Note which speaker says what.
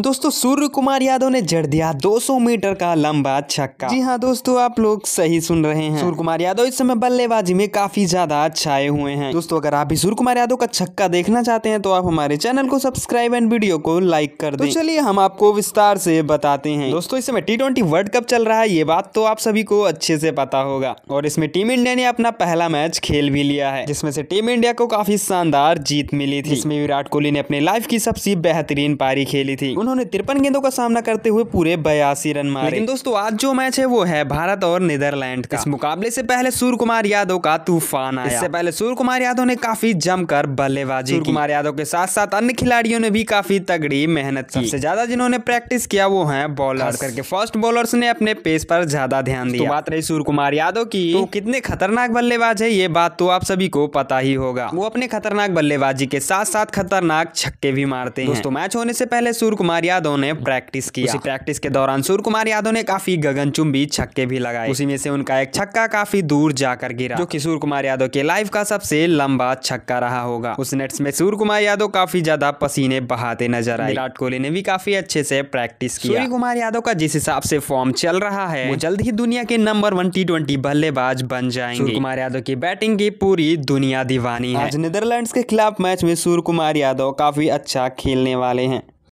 Speaker 1: दोस्तों सूर्य कुमार यादव ने जड़ दिया 200 मीटर का लंबा छक्का जी हाँ दोस्तों आप लोग सही सुन रहे हैं सूर्य कुमार यादव इस समय बल्लेबाजी में काफी ज्यादा छाए हुए हैं दोस्तों अगर आप भी सूर्य कुमार यादव का छक्का देखना चाहते हैं तो आप हमारे चैनल को सब्सक्राइब एंड वीडियो को लाइक कर दो तो चलिए हम आपको विस्तार से बताते हैं दोस्तों इस समय टी वर्ल्ड कप चल रहा है ये बात तो आप सभी को अच्छे से पता होगा और इसमें टीम इंडिया ने अपना पहला मैच खेल भी लिया है जिसमे से टीम इंडिया को काफी शानदार जीत मिली थी इसमें विराट कोहली ने अपने लाइफ की सबसे बेहतरीन पारी खेली थी उन्होंने तिरपन गेंदों का सामना करते हुए पूरे बयासी रन मारे लेकिन दोस्तों आज जो मैच है वो है भारत और नीदरलैंड का इस मुकाबले से पहले सूर्य कुमार यादव का तूफान आया इससे पहले सूर्य कुमार यादव ने काफी जमकर बल्लेबाजी कुमार यादव के साथ साथ अन्य खिलाड़ियों ने भी काफी तगड़ी मेहनत की सबसे ज्यादा जिन्होंने प्रैक्टिस किया वो है बॉलर करके फर्स्ट बॉलर ने अपने पेस पर ज्यादा ध्यान दिया बात रही सूर्य कुमार यादव की तो कितने खतरनाक बल्लेबाज है ये बात तो आप सभी को पता ही होगा वो अपने खतरनाक बल्लेबाजी के साथ साथ खतरनाक छक्के भी मारते हैं दोस्तों मैच होने से पहले सूर्य कुमार कुमार यादव ने प्रैक्टिस की उसी प्रैक्टिस के दौरान सूर्य कुमार यादव ने काफी गगनचुंबी छक्के भी लगाए उसी में से उनका एक छक्का काफी दूर जाकर गिरा जो की सूर्य कुमार यादव के लाइफ का सबसे लंबा छक्का रहा होगा उस नेट्स में सूर्य कुमार यादव काफी ज्यादा पसीने बहाते नजर आए विराट कोहली ने भी काफी अच्छे से प्रैक्टिस किया सूर्य कुमार यादव का जिस हिसाब से फॉर्म चल रहा है वो जल्द ही दुनिया के नंबर वन टी ट्वेंटी बल्लेबाज बन जाएंगे कुमार यादव की बैटिंग की पूरी दुनिया दीवानी है आज नीदरलैंड के खिलाफ मैच में सूर्य कुमार यादव काफी अच्छा खेलने वाले हैं